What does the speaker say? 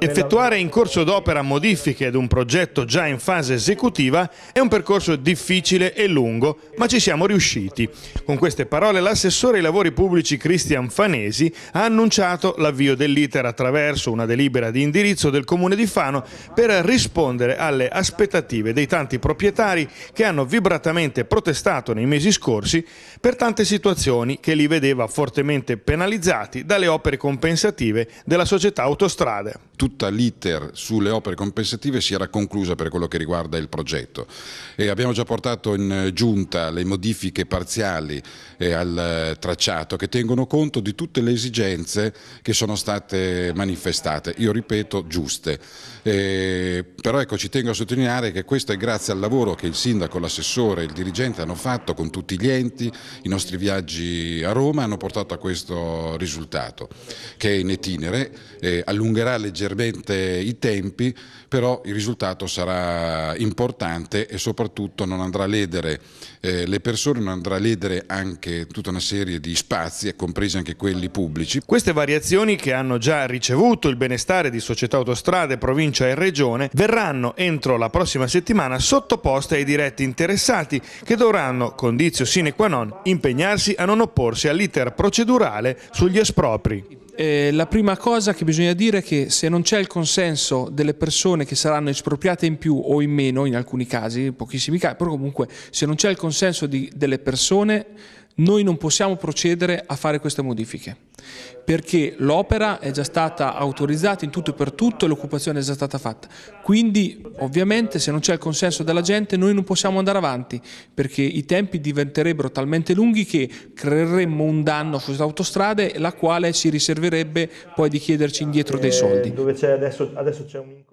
Effettuare in corso d'opera modifiche ad un progetto già in fase esecutiva è un percorso difficile e lungo, ma ci siamo riusciti. Con queste parole l'assessore ai lavori pubblici Cristian Fanesi ha annunciato l'avvio dell'iter attraverso una delibera di indirizzo del Comune di Fano per rispondere alle aspettative dei tanti proprietari che hanno vibratamente protestato nei mesi scorsi per tante situazioni che li vedeva fortemente penalizzati dalle opere compensative della società città autostrade. Tutta l'iter sulle opere compensative si era conclusa per quello che riguarda il progetto e abbiamo già portato in giunta le modifiche parziali eh, al eh, tracciato che tengono conto di tutte le esigenze che sono state manifestate, io ripeto giuste. Eh, però ecco ci tengo a sottolineare che questo è grazie al lavoro che il sindaco, l'assessore e il dirigente hanno fatto con tutti gli enti, i nostri viaggi a Roma hanno portato a questo risultato che è in itinere eh, allungherà leggermente i tempi, però il risultato sarà importante e soprattutto non andrà a ledere eh, le persone, non andrà a ledere anche tutta una serie di spazi, compresi anche quelli pubblici. Queste variazioni che hanno già ricevuto il benestare di società autostrade, provincia e regione, verranno entro la prossima settimana sottoposte ai diretti interessati che dovranno, condizio sine qua non, impegnarsi a non opporsi all'iter procedurale sugli espropri. Eh, la prima cosa che bisogna dire è che se non c'è il consenso delle persone che saranno espropriate in più o in meno, in alcuni casi, in pochissimi casi, però comunque se non c'è il consenso di, delle persone, noi non possiamo procedere a fare queste modifiche perché l'opera è già stata autorizzata in tutto e per tutto e l'occupazione è già stata fatta. Quindi ovviamente se non c'è il consenso della gente noi non possiamo andare avanti perché i tempi diventerebbero talmente lunghi che creeremmo un danno sulle autostrade la quale ci riserverebbe poi di chiederci indietro dei eh, soldi. Adesso, adesso un...